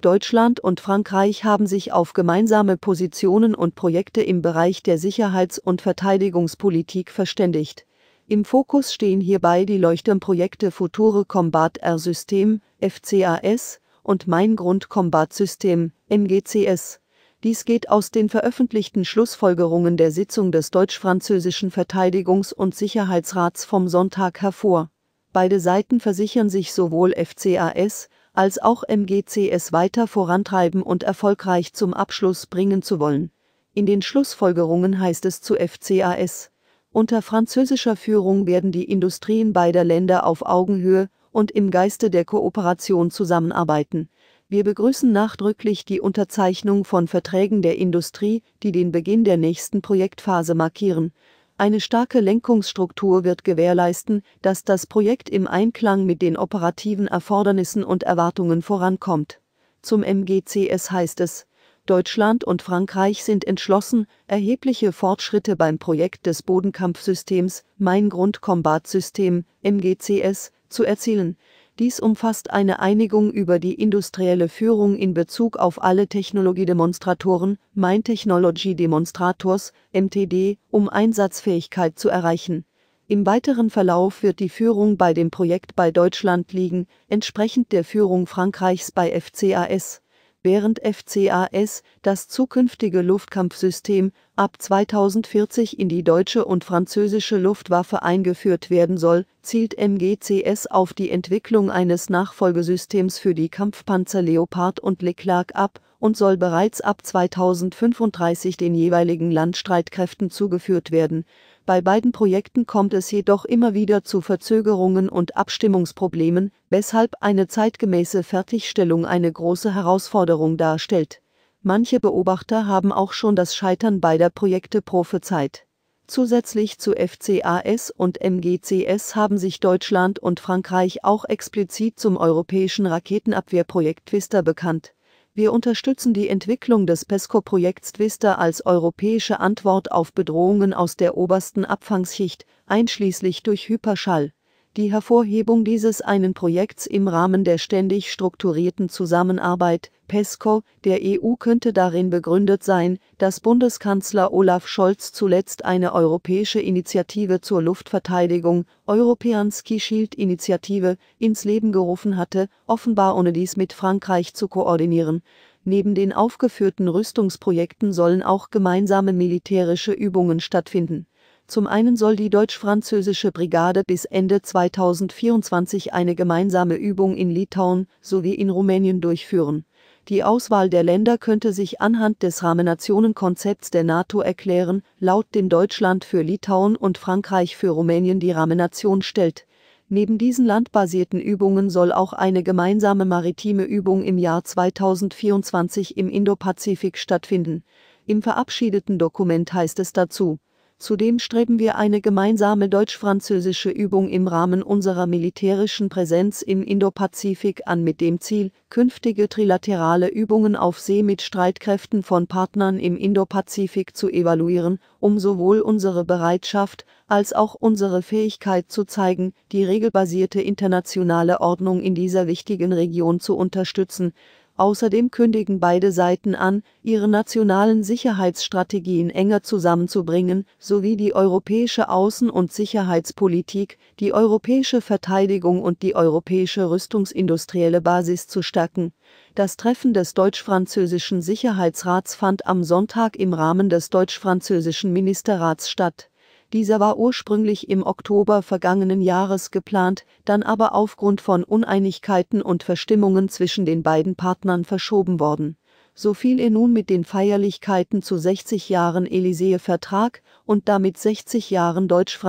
Deutschland und Frankreich haben sich auf gemeinsame Positionen und Projekte im Bereich der Sicherheits- und Verteidigungspolitik verständigt. Im Fokus stehen hierbei die Leuchtturmprojekte Future Combat Air System, FCAS, und Mein Grund Combat System, MGCS. Dies geht aus den veröffentlichten Schlussfolgerungen der Sitzung des deutsch-französischen Verteidigungs- und Sicherheitsrats vom Sonntag hervor. Beide Seiten versichern sich sowohl FCAS als auch MGCS weiter vorantreiben und erfolgreich zum Abschluss bringen zu wollen. In den Schlussfolgerungen heißt es zu FCAS, unter französischer Führung werden die Industrien beider Länder auf Augenhöhe und im Geiste der Kooperation zusammenarbeiten. Wir begrüßen nachdrücklich die Unterzeichnung von Verträgen der Industrie, die den Beginn der nächsten Projektphase markieren. Eine starke Lenkungsstruktur wird gewährleisten, dass das Projekt im Einklang mit den operativen Erfordernissen und Erwartungen vorankommt. Zum MGCS heißt es, Deutschland und Frankreich sind entschlossen, erhebliche Fortschritte beim Projekt des Bodenkampfsystems Mein Grundkombatsystem MGCS zu erzielen, dies umfasst eine Einigung über die industrielle Führung in Bezug auf alle Technologiedemonstratoren, Main Technology Demonstrators, MTD, um Einsatzfähigkeit zu erreichen. Im weiteren Verlauf wird die Führung bei dem Projekt bei Deutschland liegen, entsprechend der Führung Frankreichs bei FCAS während FCAS das zukünftige Luftkampfsystem ab 2040 in die deutsche und französische Luftwaffe eingeführt werden soll, zielt MGCS auf die Entwicklung eines Nachfolgesystems für die Kampfpanzer Leopard und Leclerc ab und soll bereits ab 2035 den jeweiligen Landstreitkräften zugeführt werden bei beiden Projekten kommt es jedoch immer wieder zu Verzögerungen und Abstimmungsproblemen, weshalb eine zeitgemäße Fertigstellung eine große Herausforderung darstellt. Manche Beobachter haben auch schon das Scheitern beider Projekte prophezeit. Zusätzlich zu FCAS und MGCS haben sich Deutschland und Frankreich auch explizit zum europäischen Raketenabwehrprojekt Twister bekannt wir unterstützen die Entwicklung des PESCO-Projekts Vista als europäische Antwort auf Bedrohungen aus der obersten Abfangsschicht, einschließlich durch Hyperschall die Hervorhebung dieses einen Projekts im Rahmen der ständig strukturierten Zusammenarbeit PESCO der EU könnte darin begründet sein, dass Bundeskanzler Olaf Scholz zuletzt eine europäische Initiative zur Luftverteidigung Europeanski Shield Initiative ins Leben gerufen hatte, offenbar ohne dies mit Frankreich zu koordinieren. Neben den aufgeführten Rüstungsprojekten sollen auch gemeinsame militärische Übungen stattfinden zum einen soll die deutsch-französische Brigade bis Ende 2024 eine gemeinsame Übung in Litauen sowie in Rumänien durchführen. Die Auswahl der Länder könnte sich anhand des Rahmennationenkonzepts der NATO erklären, laut dem Deutschland für Litauen und Frankreich für Rumänien die Rahmennation stellt. Neben diesen landbasierten Übungen soll auch eine gemeinsame maritime Übung im Jahr 2024 im Indopazifik stattfinden. Im verabschiedeten Dokument heißt es dazu, Zudem streben wir eine gemeinsame deutsch-französische Übung im Rahmen unserer militärischen Präsenz im Indopazifik an mit dem Ziel, künftige trilaterale Übungen auf See mit Streitkräften von Partnern im Indopazifik zu evaluieren, um sowohl unsere Bereitschaft als auch unsere Fähigkeit zu zeigen, die regelbasierte internationale Ordnung in dieser wichtigen Region zu unterstützen, Außerdem kündigen beide Seiten an, ihre nationalen Sicherheitsstrategien enger zusammenzubringen, sowie die europäische Außen- und Sicherheitspolitik, die europäische Verteidigung und die europäische rüstungsindustrielle Basis zu stärken. Das Treffen des deutsch-französischen Sicherheitsrats fand am Sonntag im Rahmen des deutsch-französischen Ministerrats statt dieser war ursprünglich im Oktober vergangenen Jahres geplant, dann aber aufgrund von Uneinigkeiten und Verstimmungen zwischen den beiden Partnern verschoben worden. So fiel er nun mit den Feierlichkeiten zu 60 Jahren Élysée-Vertrag und damit 60 Jahren deutsch-französischer